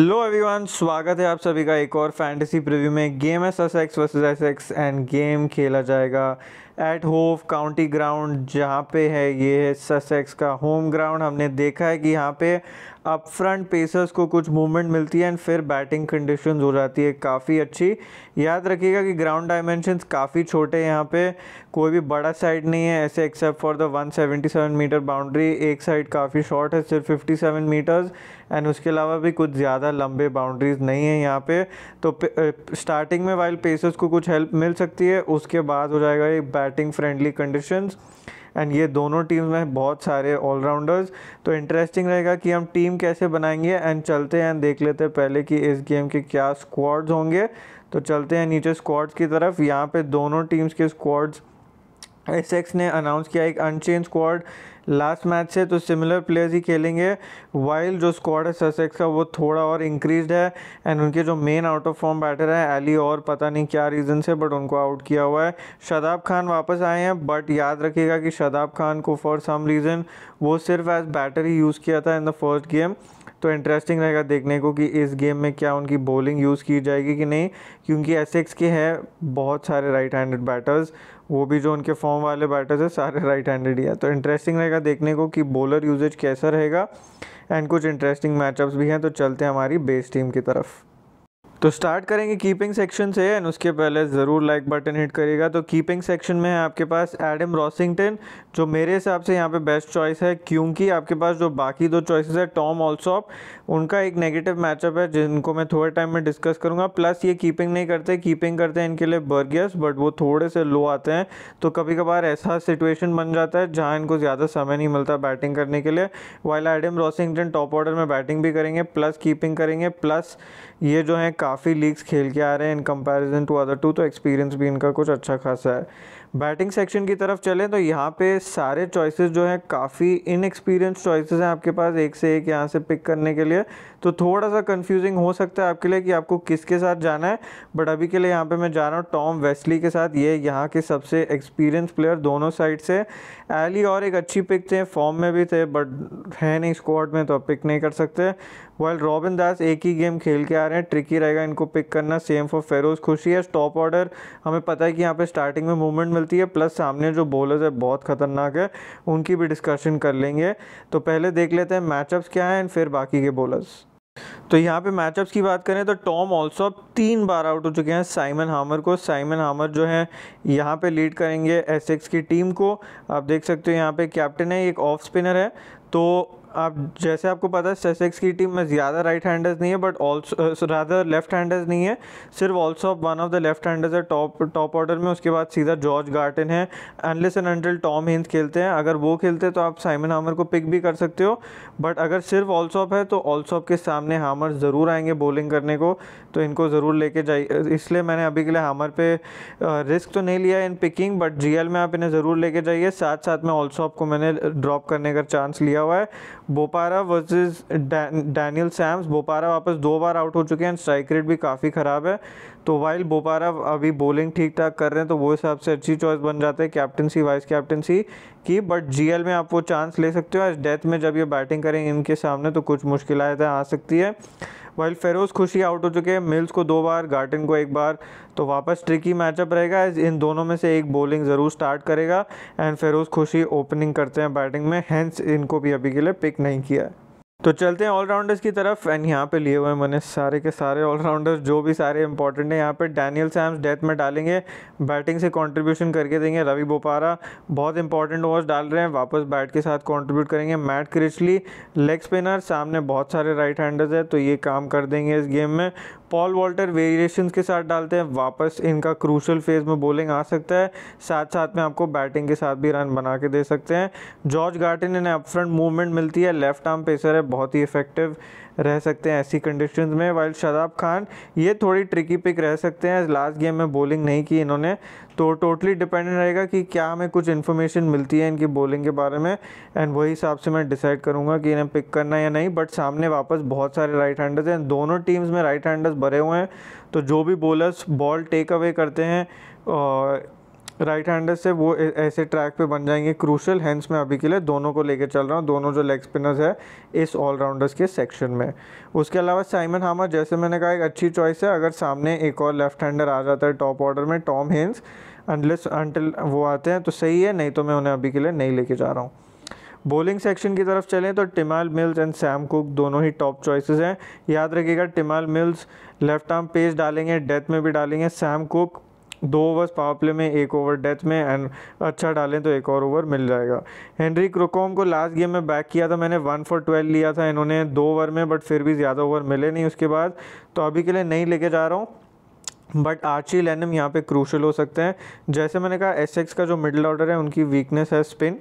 hello everyone स्वागत है आप सभी का एक और फैंटेसी प्रीव्यू में गेम है versus versus X and game खेला जाएगा एट होफ काउंटी ग्राउंड जहाँ पे है ये है ससेक्स का होम ग्राउंड हमने देखा है कि यहाँ पे अप फ्रंट पेसर्स को कुछ मूवमेंट मिलती है एंड फिर बैटिंग कंडीशन हो जाती है काफ़ी अच्छी याद रखिएगा कि ग्राउंड डायमेंशंस काफ़ी छोटे यहाँ पे कोई भी बड़ा साइड नहीं है ऐसे except for the 177 metre boundary एक साइड काफ़ी शॉर्ट है सिर्फ 57 मीटर्स एंड उसके अलावा भी कुछ ज़्यादा लंबे बाउंड्रीज़ नहीं है यहाँ पे तो स्टार्टिंग में वाइल पेसर्स को कुछ हेल्प मिल सकती है उसके बाद हो जाएगा ये बैटिंग फ्रेंडली कंडीशंस एंड ये दोनों टीम में बहुत सारे ऑलराउंडर्स तो इंटरेस्टिंग रहेगा कि हम टीम कैसे बनाएंगे एंड चलते हैं देख लेते हैं पहले कि इस गेम के क्या स्क्वाड्स होंगे तो चलते हैं नीचे स्क्वाड्स की तरफ यहाँ पे दोनों टीम्स के स्क्वाड्स एस एक्स ने अनाउंस किया एक अनचेंज स्क्वाड लास्ट मैच से तो सिमिलर प्लेयर्स ही खेलेंगे वाइल जो स्क्वाड है ससेक्स का वो थोड़ा और इंक्रीज है एंड उनके जो main out of form batter है एली और पता नहीं क्या रीज़न से बट उनको आउट किया हुआ है शदाब खान वापस आए हैं बट याद रखिएगा कि शदाब खान को फॉर सम रीज़न वो सिर्फ एज बैटर ही यूज़ किया था इन द फर्स्ट गेम तो इंटरेस्टिंग रहेगा देखने को कि इस गेम में क्या उनकी बॉलिंग यूज़ की जाएगी कि नहीं क्योंकि एसेक्स के हैं बहुत सारे राइट हैंडेड बैटर्स वो भी जो उनके फॉर्म वाले बैटर्स हैं सारे राइट हैंडेड ही है तो इंटरेस्टिंग रहेगा देखने को कि बॉलर यूजेज कैसा रहेगा एंड कुछ इंटरेस्टिंग मैचअप्स भी हैं तो चलते हैं हमारी बेस टीम की तरफ तो स्टार्ट करेंगे कीपिंग सेक्शन से एंड उसके पहले ज़रूर लाइक बटन हिट करिएगा तो कीपिंग सेक्शन में है आपके पास एडम रॉसिंगटन जो मेरे हिसाब से यहाँ पे बेस्ट चॉइस है क्योंकि आपके पास जो बाकी दो चॉइसेस है टॉम ऑल्सॉप उनका एक नेगेटिव मैचअप है जिनको मैं थोड़े टाइम में डिस्कस करूँगा प्लस ये कीपिंग नहीं करते कीपिंग करते हैं इनके लिए बर्गियस बट वो थोड़े से लो आते हैं तो कभी कभार ऐसा सिचुएशन बन जाता है जहाँ इनको ज़्यादा समय नहीं मिलता बैटिंग करने के लिए while Adam Rossington top order में बैटिंग भी करेंगे प्लस कीपिंग करेंगे प्लस ये जो हैं काफ़ी लीग्स खेल के आ रहे हैं in comparison to other two तो एक्सपीरियंस भी इनका कुछ अच्छा खासा है बैटिंग सेक्शन की तरफ चलें तो यहाँ पे सारे चॉइसेस जो हैं काफ़ी इनएक्सपीरियंस चॉइसेस हैं आपके पास एक से एक यहाँ से पिक करने के लिए तो थोड़ा सा कंफ्यूजिंग हो सकता है आपके लिए कि आपको किसके साथ जाना है बट अभी के लिए यहाँ पे मैं जा रहा हूँ टॉम वेस्ली के साथ ये यहाँ के सबसे एक्सपीरियंस प्लेयर दोनों साइड से एली और एक अच्छी पिक थे फॉर्म में भी थे बट है नहीं स्क्वाड में तो आप पिक नहीं कर सकते वेल रॉबिन दास एक ही गेम खेल के आ रहे हैं ट्रिकी रहेगा इनको पिक करना सेम फॉर फेरोज़ खुशी है टॉप ऑर्डर हमें पता है कि यहाँ पे स्टार्टिंग में मूवमेंट मिलती है प्लस सामने जो बॉलर्स है बहुत ख़तरनाक है उनकी भी डिस्कशन कर लेंगे तो पहले देख लेते हैं मैचअप्स क्या हैं एंड फिर बाकी के बॉलर्स तो यहाँ पे मैचअप्स की बात करें तो टॉम ऑल्सो अब तीन बार आउट हो चुके हैं साइमन हामर को साइमन हामर जो है यहाँ पे लीड करेंगे एसएक्स की टीम को आप देख सकते हो यहाँ पे कैप्टन है एक ऑफ स्पिनर है तो आप जैसे आपको पता है सेसेक्स की टीम में ज़्यादा राइट हैंडर्स नहीं है but also rather left handers नहीं है सिर्फ also one of the left handers है टॉप टॉप ऑर्डर में उसके बाद सीधा जॉर्ज गार्टन है unless and until Tom Haines खेलते हैं अगर वो खेलते हैं तो आप साइमन हामर को पिक भी कर सकते हो बट अगर सिर्फ ऑल्सॉप है तो ऑल्सॉप के सामने हामर ज़रूर आएंगे बॉलिंग करने को तो इनको ज़रूर लेके जाइए इसलिए मैंने अभी के लिए हामर पे रिस्क uh, तो नहीं लिया इन पिकिंग बट जी में आप इन्हें ज़रूर लेके जाइए साथ साथ में ऑल्सॉप को मैंने ड्रॉप करने का चांस लिया हुआ है Bopara versus Daniel Sams Bopara वापस दो बार आउट हो चुके हैं स्ट्राइक रेट भी काफ़ी ख़राब है तो वाइल बोपारा अभी बॉलिंग ठीक ठाक कर रहे हैं तो वो हिसाब से अच्छी चॉइस बन जाते हैं कैप्टनसी वाइस कैप्टनसी की बट जीएल में आप वो चांस ले सकते हो डेथ में जब ये बैटिंग करें इनके सामने तो कुछ मुश्किलें आ सकती है वाइल फेरोज़ खुशी आउट हो चुके हैं मिल्स को दो बार गार्टन को एक बार तो वापस ट्रिकी मैचअप रहेगा इन दोनों में से एक बॉलिंग ज़रूर स्टार्ट करेगा एंड फेरोज़ खुशी ओपनिंग करते हैं बैटिंग में हैंस इनको भी अभी के लिए पिक नहीं किया है तो चलते हैं ऑलराउंडर्स की तरफ एंड यहाँ पे लिए हुए हैं मैंने सारे के सारे ऑलराउंडर्स जो भी सारे इंपॉर्टेंट हैं यहाँ पे डैनियल सैम्स डेथ में डालेंगे बैटिंग से कंट्रीब्यूशन करके देंगे रवि बोपारा बहुत इंपॉर्टेंट ओवर्स डाल रहे हैं वापस बैट के साथ कंट्रीब्यूट करेंगे मैट क्रिचली लेग स्पिनर सामने बहुत सारे राइट हैंडर्स है तो ये काम कर देंगे इस गेम में पॉल वॉल्टर वेरिएशन के साथ डालते हैं वापस इनका क्रूशल फेज में बॉलिंग आ सकता है साथ साथ में आपको बैटिंग के साथ भी रन बना के दे सकते हैं जॉर्ज गार्टिन इन्हें अपफ्रंट मूवमेंट मिलती है लेफ्ट आर्म पेसर है बहुत ही इफेक्टिव रह सकते हैं ऐसी कंडीशन में वाइल शादाब खान ये थोड़ी ट्रिकी पिक रह सकते हैं लास्ट गेम में बॉलिंग नहीं की इन्होंने तो टोटली डिपेंडेंट रहेगा कि क्या हमें कुछ इन्फॉर्मेशन मिलती है इनकी बॉलिंग के बारे में एंड वही हिसाब से मैं डिसाइड करूँगा कि इन्हें पिक करना या नहीं बट सामने वापस बहुत सारे राइट हैंडर्स हैं दोनों टीम्स में राइट हैंडर्स भरे हुए हैं तो जो भी बॉलर्स बॉल टेक अवे करते हैं और राइट हैंडर से वो ऐसे ट्रैक पे बन जाएंगे क्रूशल हैंड्स में अभी के लिए दोनों को लेकर चल रहा हूँ दोनों जो लेग स्पिनर्स है इस ऑलराउंडर्स के सेक्शन में उसके अलावा साइमन हामर जैसे मैंने कहा एक अच्छी चॉइस है अगर सामने एक और लेफ्ट हैंडर आ जाता है टॉप ऑर्डर में टॉम हेंस अनलेस अनटिल वो आते हैं तो सही है नहीं तो मैं उन्हें अभी के लिए नहीं लेके जा रहा हूँ बॉलिंग सेक्शन की तरफ चलें तो Tymal Mills and Sam Cook दोनों ही टॉप चॉइसेस हैं याद रखिएगा Tymal Mills left arm pace डालेंगे डेथ में भी डालेंगे सैम कुक दो ओवर्स पावर प्ले में एक ओवर डेथ में एंड अच्छा डालें तो एक और ओवर मिल जाएगा हेनरी क्रोकोम को लास्ट गेम में बैक किया था मैंने वन फॉर ट्वेल्व लिया था इन्होंने दो ओवर में बट फिर भी ज़्यादा ओवर मिले नहीं उसके बाद तो अभी के लिए नहीं लेके जा रहा हूँ बट आर्ची लैनम यहाँ पे क्रूशल हो सकते हैं जैसे मैंने कहा एसएक्स का जो मिडिल ऑर्डर है उनकी वीकनेस है स्पिन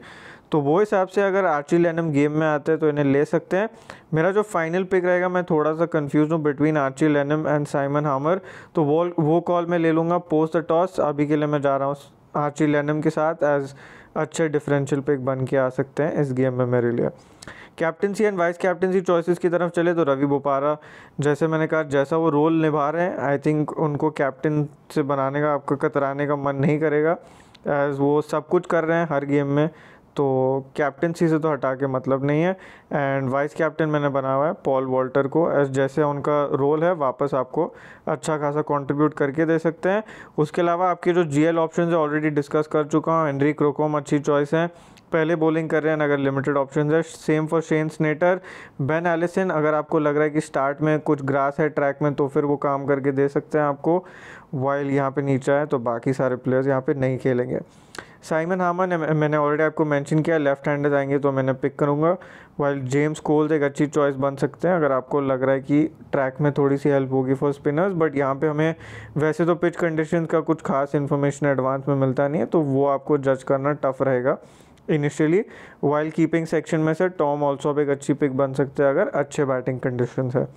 तो वो हिसाब से अगर आर्ची लैनम गेम में आते हैं तो इन्हें ले सकते हैं मेरा जो फाइनल पिक रहेगा मैं थोड़ा सा कंफ्यूज हूँ between Archie Lenham and Simon Harmer तो वो वो कॉल मैं ले लूँगा पोस्ट द टॉस अभी के लिए मैं जा रहा हूँ आर्ची लैनम के साथ एज अच्छे डिफरेंशियल पिक बन के आ सकते हैं इस गेम में मेरे लिए captaincy and vice captaincy choices की तरफ चले तो रवि बोपारा जैसे मैंने कहा जैसा वो रोल निभा रहे हैं आई थिंक उनको कैप्टन से बनाने का आपको कतराने का मन नहीं करेगा एज वो सब कुछ कर रहे हैं हर गेम में तो कैप्टनसी से तो हटा के मतलब नहीं है एंड वाइस कैप्टन मैंने बना हुआ है पॉल वॉल्टर को जैसे उनका रोल है वापस आपको अच्छा खासा कंट्रीब्यूट करके दे सकते हैं उसके अलावा आपके जो जीएल ऑप्शन है ऑलरेडी डिस्कस कर चुका हूँ एनरी क्रोकोम अच्छी चॉइस है पहले बॉलिंग कर रहे हैं अगर लिमिटेड ऑप्शन है same for Shane Snater Ben Allison अगर आपको लग रहा है कि स्टार्ट में कुछ ग्रास है ट्रैक में तो फिर वो काम करके दे सकते हैं आपको वाइल यहाँ पे नीचा है तो बाकी सारे प्लेयर्स यहाँ पे नहीं खेलेंगे साइमन हामन मैंने ऑलरेडी आपको मेंशन किया लेफ्ट हैंड आएंगे तो मैंने पिक करूँगा वाइल जेम्स कोल्स एक अच्छी चॉइस बन सकते हैं अगर आपको लग रहा है कि ट्रैक में थोड़ी सी हेल्प होगी फॉर स्पिनर्स बट यहाँ पे हमें वैसे तो पिच कंडीशन का कुछ खास इन्फॉर्मेशन एडवांस में मिलता नहीं है तो वो आपको जज करना टफ रहेगा इनिशियली वाइल कीपिंग सेक्शन में से टॉम ऑल्सो एक अच्छी पिक बन सकते हैं अगर अच्छे बैटिंग कंडीशन है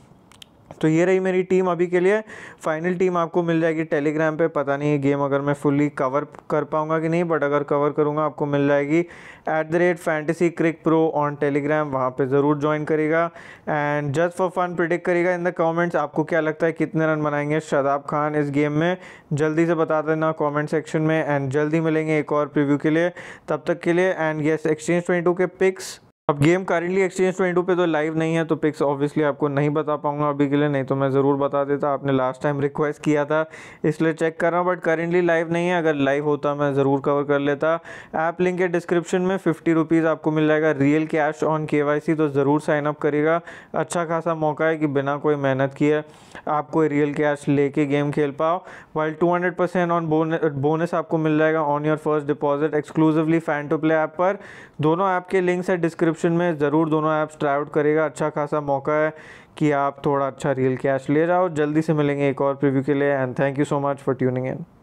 तो ये रही मेरी टीम अभी के लिए फाइनल टीम आपको मिल जाएगी टेलीग्राम पे पता नहीं ये गेम अगर मैं फुल्ली कवर कर पाऊँगा कि नहीं बट अगर कवर करूँगा आपको मिल जाएगी at the rate fantasy crick pro on Telegram वहाँ पे ज़रूर ज्वाइन करेगा and just for fun predict करेगा इन द कमेंट्स आपको क्या लगता है कितने रन बनाएंगे शादाब खान इस गेम में जल्दी से बता देना कॉमेंट सेक्शन में एंड जल्दी मिलेंगे एक और प्रिव्यू के लिए तब तक के लिए एंड येस एक्सचेंज ट्वेंटी के पिक्स अब गेम करेंटली एक्सचेंज ट्वेंटी पे तो लाइव नहीं है तो पिक्स ऑब्वियसली आपको नहीं बता पाऊंगा अभी के लिए नहीं तो मैं ज़रूर बता देता आपने लास्ट टाइम रिक्वेस्ट किया था इसलिए चेक कर रहा हूँ बट करेंटली लाइव नहीं है अगर लाइव होता मैं ज़रूर कवर कर लेता ऐप लिंक के डिस्क्रिप्शन में फिफ्टी रुपीज़ आपको मिल जाएगा रियल कैश ऑन के तो ज़रूर साइन अप करेगा अच्छा खासा मौका है कि बिना कोई मेहनत किए आप कोई रियल कैश लेके गेम खेल पाओ while two hundred percent on bonus आपको मिल जाएगा on your first deposit exclusively fan to play app पर दोनों ऐप के लिंक्स है डिस्क्रिप्शन डिस्क्रिप्शन में ज़रूर दोनों ऐप्स ट्राई आउट करेगा अच्छा खासा मौका है कि आप थोड़ा अच्छा रियल कैश ले जाओ जल्दी से मिलेंगे एक और प्रीव्यू के लिए and thank you so much for tuning in